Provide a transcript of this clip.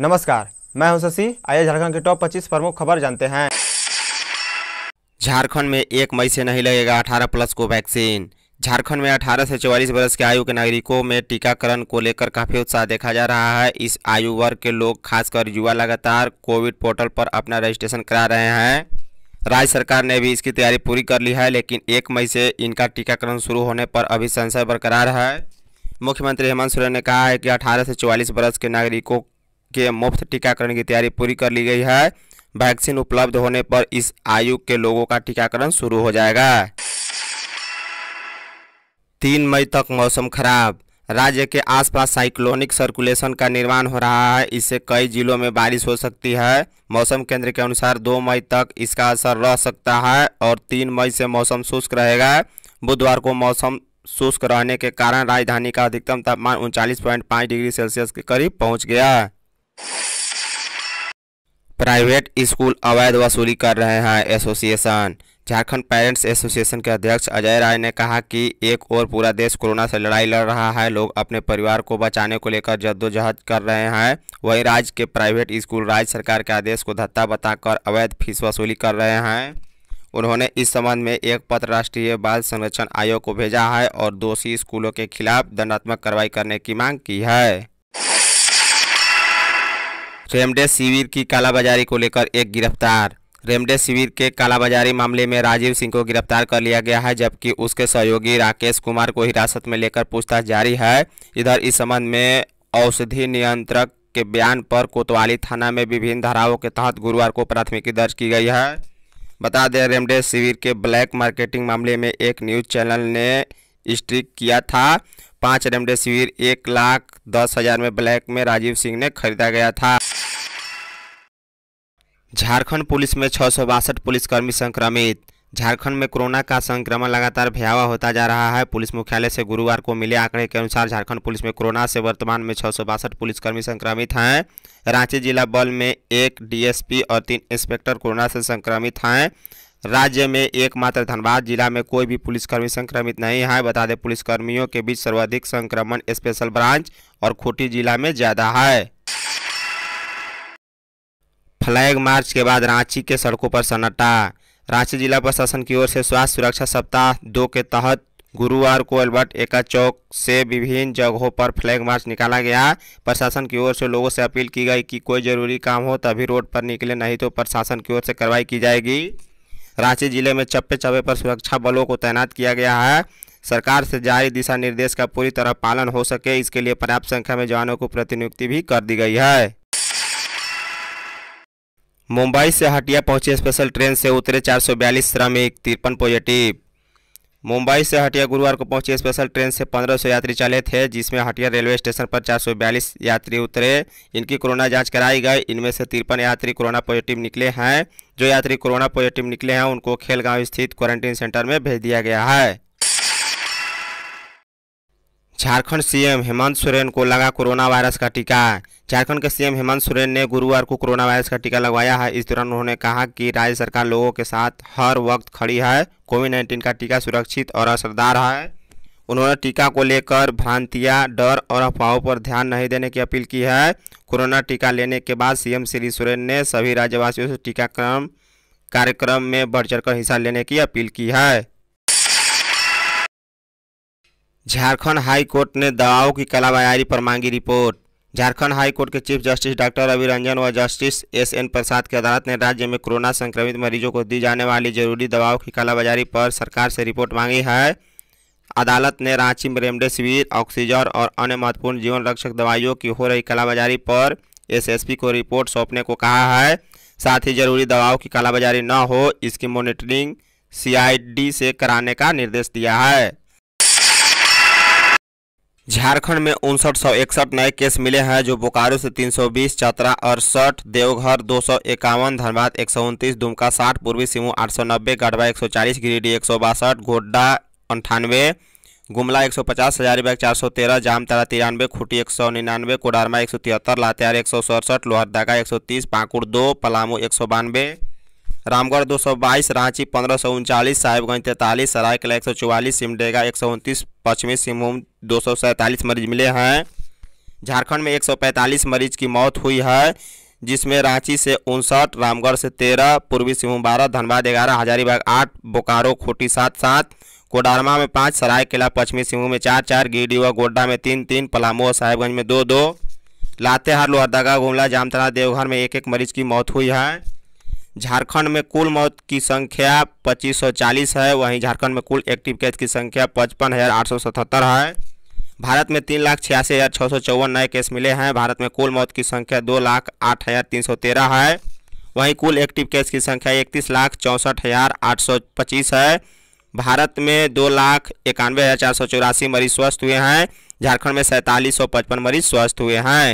नमस्कार मैं हूं शशि आइए झारखंड के टॉप 25 प्रमुख खबर जानते हैं झारखंड में एक मई से नहीं लगेगा 18 प्लस को वैक्सीन झारखंड में 18 से 44 वर्ष के आयु के नागरिकों में टीकाकरण को लेकर काफ़ी उत्साह देखा जा रहा है इस आयु वर्ग के लोग खासकर युवा लगातार कोविड पोर्टल पर अपना रजिस्ट्रेशन करा रहे हैं राज्य सरकार ने भी इसकी तैयारी पूरी कर ली है लेकिन एक मई से इनका टीकाकरण शुरू होने पर अभी संशय बरकरार है मुख्यमंत्री हेमंत सोरेन ने कहा है कि 18 से 44 वर्ष के नागरिकों के मुफ्त टीकाकरण की तैयारी पूरी कर ली गई है वैक्सीन उपलब्ध होने पर इस आयु के लोगों का टीकाकरण शुरू हो जाएगा तीन मई तक मौसम खराब राज्य के आसपास साइक्लोनिक सर्कुलेशन का निर्माण हो रहा है इससे कई जिलों में बारिश हो सकती है मौसम केंद्र के अनुसार दो मई तक इसका असर रह सकता है और तीन मई से मौसम शुष्क रहेगा बुधवार को मौसम शुष्क रहने के कारण राजधानी का अधिकतम तापमान उनचालीस डिग्री सेल्सियस के करीब पहुँच गया प्राइवेट स्कूल अवैध वसूली कर रहे हैं एसोसिएशन झारखंड पेरेंट्स एसोसिएशन के अध्यक्ष अजय राय ने कहा कि एक और पूरा देश कोरोना से लड़ाई लड़ रहा है लोग अपने परिवार को बचाने को लेकर जद्दोजहद कर रहे हैं वहीं राज्य के प्राइवेट स्कूल राज्य सरकार के आदेश को धत्ता बताकर अवैध फीस वसूली कर रहे हैं उन्होंने इस संबंध में एक पत्र राष्ट्रीय बाल संरक्षण आयोग को भेजा है और दोषी स्कूलों के खिलाफ दंडात्मक कार्रवाई करने की मांग की है तो रेमडेसिविर की कालाबाजारी को लेकर एक गिरफ्तार रेमडेसिविर के कालाबाजारी मामले में राजीव सिंह को गिरफ्तार कर लिया गया है जबकि उसके सहयोगी राकेश कुमार को हिरासत में लेकर पूछताछ जारी है इधर इस संबंध में औषधि नियंत्रक के बयान पर कोतवाली थाना में विभिन्न धाराओं के तहत गुरुवार को प्राथमिकी दर्ज की गई है बता दें रेमडेसिविर के ब्लैक मार्केटिंग मामले में एक न्यूज़ चैनल ने स्ट्रिक किया था पाँच रेमडेसिविर एक लाख दस हज़ार में ब्लैक में राजीव सिंह ने खरीदा गया था झारखंड पुलिस में छः सौ बासठ पुलिसकर्मी संक्रमित झारखंड में कोरोना का संक्रमण लगातार भयावह होता जा रहा है पुलिस मुख्यालय से गुरुवार को मिले आंकड़े के अनुसार झारखंड पुलिस में कोरोना से वर्तमान में छः सौ बासठ पुलिसकर्मी संक्रमित हैं रांची जिला बल में एक डीएसपी और तीन इंस्पेक्टर कोरोना से संक्रमित हैं राज्य में एकमात्र धनबाद जिला में कोई भी पुलिसकर्मी संक्रमित नहीं है बता दें पुलिसकर्मियों के बीच सर्वाधिक संक्रमण स्पेशल ब्रांच और खूंटी जिला में ज़्यादा है फ्लैग मार्च के बाद रांची के सड़कों पर सन्नाटा रांची जिला प्रशासन की ओर से स्वास्थ्य सुरक्षा सप्ताह दो के तहत गुरुवार को अल्बर्ट एका चौक से विभिन्न जगहों पर फ्लैग मार्च निकाला गया प्रशासन की ओर से लोगों से अपील की गई कि कोई ज़रूरी काम हो तभी रोड पर निकले नहीं तो प्रशासन की ओर से कार्रवाई की जाएगी रांची जिले में चप्पे चप्पे पर सुरक्षा बलों को तैनात किया गया है सरकार से जारी दिशा निर्देश का पूरी तरह पालन हो सके इसके लिए पर्याप्त संख्या में जवानों को प्रतिनियुक्ति भी कर दी गई है मुंबई से हटिया पहुंची स्पेशल ट्रेन से उतरे 442 श्रमिक तिरपन पॉजिटिव मुंबई से हटिया गुरुवार को पहुंची स्पेशल ट्रेन से 1500 यात्री चले थे जिसमें हटिया रेलवे स्टेशन पर 442 यात्री उतरे इनकी कोरोना जांच कराई गई इनमें से तिरपन यात्री कोरोना पॉजिटिव निकले हैं जो यात्री कोरोना पॉजिटिव निकले हैं उनको खेलगांव स्थित क्वारंटीन सेंटर में भेज दिया गया है झारखंड सीएम हेमंत सोरेन को लगा कोरोना वायरस का टीका झारखंड के सीएम हेमंत सोरेन ने गुरुवार को कोरोना वायरस का टीका लगवाया है इस दौरान उन्होंने कहा कि राज्य सरकार लोगों के साथ हर वक्त खड़ी है कोविड नाइन्टीन का टीका सुरक्षित और असरदार है उन्होंने टीका को लेकर भ्रांतियाँ डर और अफवाहों पर ध्यान नहीं देने की अपील की है कोरोना टीका लेने के बाद सीएम श्री सोरेन ने सभी राज्यवासियों से टीकाक्रम कार्यक्रम में बढ़ चढ़कर हिस्सा लेने की अपील की है झारखंड हाई कोर्ट ने दवाओं की कालाबाजारी पर मांगी रिपोर्ट झारखंड हाई कोर्ट के chief justice doctor Raviranjan Ranjan व जस्टिस एस एन प्रसाद की अदालत ने राज्य में कोरोना संक्रमित मरीजों को दी जाने वाली जरूरी दवाओं की कालाबाजारी पर सरकार से रिपोर्ट मांगी है अदालत ने रांची में रेमडेसिविर ऑक्सीजन और अन्य महत्वपूर्ण जीवन रक्षक दवाइयों की हो रही कालाबाजारी पर एसएसपी को रिपोर्ट सौंपने को कहा है साथ ही जरूरी दवाओं की कालाबाजारी न हो इसकी मॉनिटरिंग सीआईडी से कराने का निर्देश दिया है झारखंड में उनसठ सौ इकसठ नए केस मिले हैं जो बोकारो से 320, चतरा अड़सठ देवघर दो सौ इक्यावन धनबाद एक सौ उनतीस दुमका साठ पूर्वी सिंह आठ सौ नब्बे गढ़वा एक सौ चालीस गिरिडीह एक सौ बासठ गोड्डा अंठानवे गुमला एक सौ पचास हजारीबाग चार सौ तेरह जामतारा तिरानवे खुटी एक सौ निन्यानवे कोडारमा एक सौ तिहत्तर लातेहार एक सौ सड़सठ लोहरदागा एक सौ तीस पाकुड़ दो पलामू एक सौ बानवे रामगढ़ दो सौ बाईस रांची पंद्रह सौ उनचालीस साहिबगंज तैंतालीस सरायकला एक सौ चौवालीस सिमडेगा एक सौ उनतीस पश्चिमी सिंहभूम दो सौ सैंतालीस मरीज मिले हैं झारखंड में एक सौ पैंतालीस मरीज की मौत हुई है जिसमें रांची से उनसठ रामगढ़ से तेरह पूर्वी सिंहभूम बारह धनबाद ग्यारह हजारीबाग आठ बोकारो खोटी सात सात कोडारमा में पाँच सरायकेला पश्चिमी सिंहभूम में चार चार गिरडी व गोड्डा में तीन तीन पलामू और साहेबगंज में दो दो लातेहार लोहरदगा गुमला जामतरा देवघर में एक एक मरीज की मौत हुई है झारखंड में कुल मौत की संख्या 2540 है वहीं झारखंड में कुल एक्टिव केस की संख्या पचपन हज़ार आठ सौ सतहत्तर है भारत में तीन लाख छियासी हज़ार छः सौ चौवन नए केस मिले हैं भारत में कुल मौत की संख्या दो लाख आठ हज़ार तीन सौ तेरह है वहीं कुल एक्टिव केस की संख्या इकतीस लाख चौंसठ हज़ार आठ सौ पच्चीस है भारत में दो लाख इक्यानवे हज़ार चार सौ चौरासी मरीज स्वस्थ हुए हैं झारखंड में सैंतालीस सौ पचपन मरीज स्वस्थ हुए हैं